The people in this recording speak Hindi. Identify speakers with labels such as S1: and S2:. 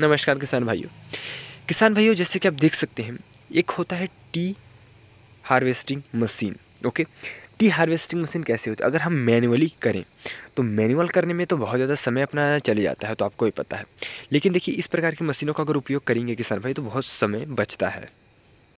S1: नमस्कार किसान भाइयों किसान भाइयों जैसे कि आप देख सकते हैं एक होता है tea harvesting machine okay tea harvesting machine कैसे होती है अगर हम मैनुअली करें तो मैनुअल करने में तो बहुत ज़्यादा समय अपना चले जाता है तो आपको ही पता है लेकिन देखिए इस प्रकार की मशीनों का अगर उपयोग करेंगे किसान भाई तो बहुत समय बचता है